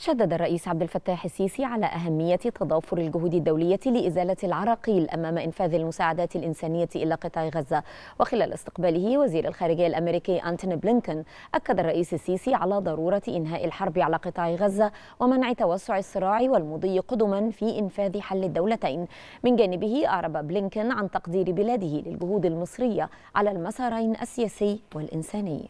شدد الرئيس عبد الفتاح السيسي على أهمية تضافر الجهود الدولية لإزالة العراقيل أمام إنفاذ المساعدات الإنسانية إلى قطاع غزة وخلال استقباله وزير الخارجية الأمريكي أنتوني بلينكن أكد الرئيس السيسي على ضرورة إنهاء الحرب على قطاع غزة ومنع توسع الصراع والمضي قدما في إنفاذ حل الدولتين من جانبه أعرب بلينكن عن تقدير بلاده للجهود المصرية على المسارين السياسي والإنساني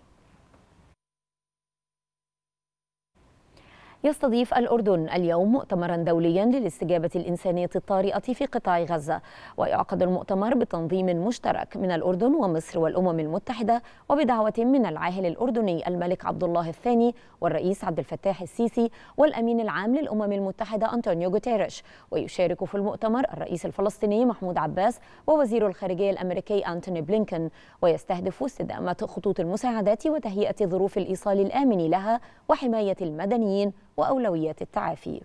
يستضيف الأردن اليوم مؤتمرا دوليا للاستجابة الإنسانية الطارئة في قطاع غزة ويعقد المؤتمر بتنظيم مشترك من الأردن ومصر والأمم المتحدة وبدعوة من العاهل الأردني الملك عبد الله الثاني والرئيس عبد الفتاح السيسي والأمين العام للأمم المتحدة أنطونيو غوتيريش ويشارك في المؤتمر الرئيس الفلسطيني محمود عباس ووزير الخارجية الأمريكي أنتوني بلينكن ويستهدف استدامة خطوط المساعدات وتهيئة ظروف الإيصال الآمن لها وحماية المدنيين وأولويات التعافي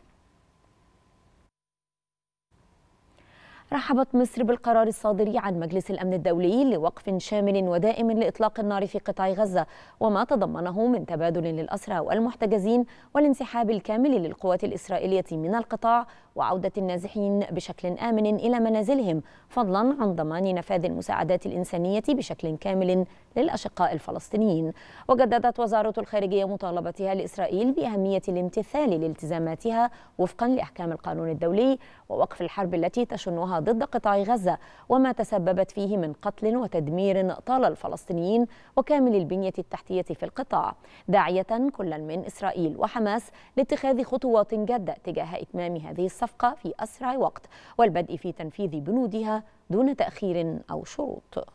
رحبت مصر بالقرار الصادر عن مجلس الأمن الدولي لوقف شامل ودائم لإطلاق النار في قطاع غزة وما تضمنه من تبادل للأسرى والمحتجزين والانسحاب الكامل للقوات الإسرائيلية من القطاع وعودة النازحين بشكل آمن إلى منازلهم فضلا عن ضمان نفاذ المساعدات الإنسانية بشكل كامل للأشقاء الفلسطينيين وجددت وزارة الخارجية مطالبتها لإسرائيل بأهمية الامتثال لالتزاماتها وفقا لأحكام القانون الدولي ووقف الحرب التي تشنها ضد قطاع غزة وما تسببت فيه من قتل وتدمير طال الفلسطينيين وكامل البنية التحتية في القطاع داعية كل من إسرائيل وحماس لاتخاذ خطوات جادة تجاه إتمام هذه الصعب. الصفقة في أسرع وقت والبدء في تنفيذ بنودها دون تأخير أو شروط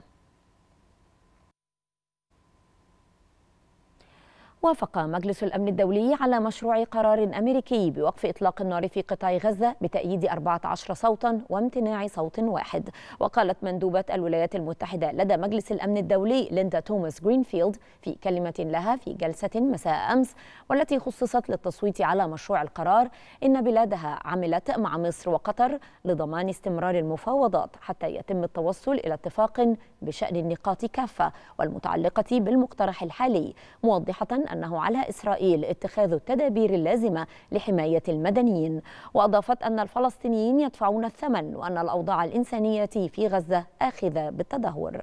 وافق مجلس الأمن الدولي على مشروع قرار أمريكي بوقف إطلاق النار في قطاع غزة بتأييد 14 صوتا وامتناع صوت واحد وقالت مندوبة الولايات المتحدة لدى مجلس الأمن الدولي ليندا توماس جرينفيلد في كلمة لها في جلسة مساء أمس والتي خصصت للتصويت على مشروع القرار إن بلادها عملت مع مصر وقطر لضمان استمرار المفاوضات حتى يتم التوصل إلى اتفاق بشأن النقاط كافة والمتعلقة بالمقترح الحالي موضحة أنه على إسرائيل اتخاذ التدابير اللازمة لحماية المدنيين وأضافت أن الفلسطينيين يدفعون الثمن وأن الأوضاع الإنسانية في غزة آخذة بالتدهور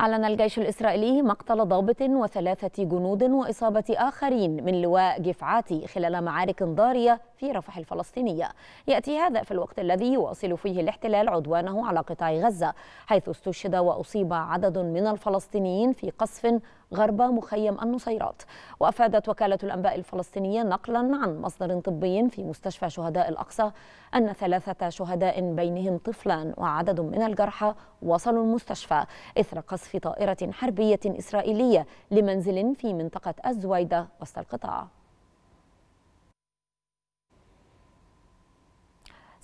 أعلن الجيش الإسرائيلي مقتل ضابط وثلاثة جنود وإصابة آخرين من لواء جفعاتي خلال معارك ضارية في رفح الفلسطينية يأتي هذا في الوقت الذي يواصل فيه الاحتلال عدوانه على قطاع غزة حيث استشهد وأصيب عدد من الفلسطينيين في قصف غرب مخيم النصيرات وأفادت وكالة الأنباء الفلسطينية نقلا عن مصدر طبي في مستشفى شهداء الأقصى أن ثلاثة شهداء بينهم طفلان وعدد من الجرحى وصلوا المستشفى إثر قصف طائرة حربية إسرائيلية لمنزل في منطقة الزويدة وسط القطاع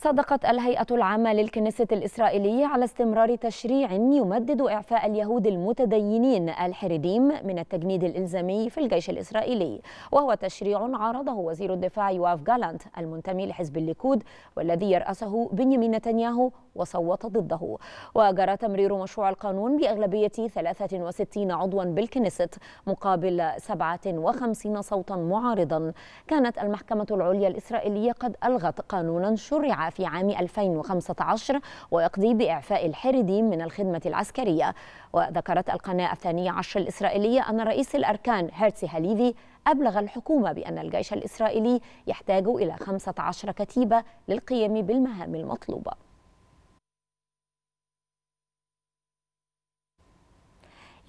صدقت الهيئة العامة للكنيسة الإسرائيلية على استمرار تشريع يمدد إعفاء اليهود المتدينين الحريديم من التجنيد الإلزامي في الجيش الإسرائيلي وهو تشريع عارضه وزير الدفاع يواف جالانت المنتمي لحزب الليكود والذي يرأسه بنيامين نتنياهو وصوت ضده وجرى تمرير مشروع القانون بأغلبية 63 عضوا بالكنيسة مقابل 57 صوتا معارضا كانت المحكمة العليا الإسرائيلية قد ألغت قانونا شرع في عام 2015 ويقضي بإعفاء الحردين من الخدمة العسكرية وذكرت القناة الثانية عشر الإسرائيلية أن رئيس الأركان هيرتسي هاليفي أبلغ الحكومة بأن الجيش الإسرائيلي يحتاج إلى 15 كتيبة للقيام بالمهام المطلوبة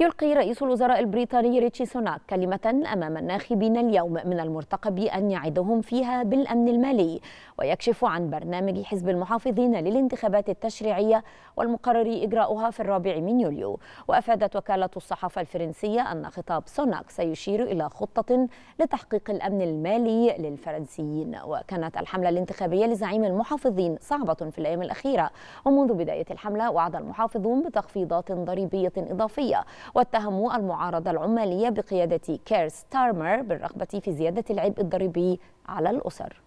يلقي رئيس الوزراء البريطاني ريتشي سوناك كلمة أمام الناخبين اليوم من المرتقب أن يعدهم فيها بالأمن المالي ويكشف عن برنامج حزب المحافظين للانتخابات التشريعية والمقرر إجراؤها في الرابع من يوليو وأفادت وكالة الصحافة الفرنسية أن خطاب سوناك سيشير إلى خطة لتحقيق الأمن المالي للفرنسيين وكانت الحملة الانتخابية لزعيم المحافظين صعبة في الأيام الأخيرة ومنذ بداية الحملة وعد المحافظون بتخفيضات ضريبية إضافية واتهموا المعارضة العمالية بقيادة كير ستارمر بالرغبة في زيادة العبء الضريبي على الأسر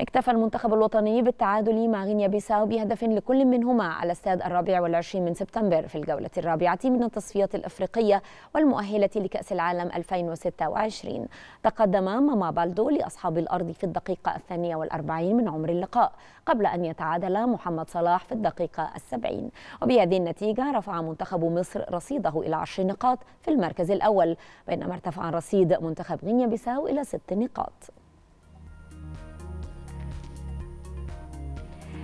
اكتفى المنتخب الوطني بالتعادل مع غينيا بيساو بهدف لكل منهما على استاد الرابع والعشرين من سبتمبر في الجولة الرابعة من التصفيات الأفريقية والمؤهلة لكأس العالم 2026 تقدم ماما بالدو لأصحاب الأرض في الدقيقة الثانية والأربعين من عمر اللقاء قبل أن يتعادل محمد صلاح في الدقيقة السبعين وبهذه النتيجة رفع منتخب مصر رصيده إلى عشر نقاط في المركز الأول بينما ارتفع رصيد منتخب غينيا بيساو إلى ست نقاط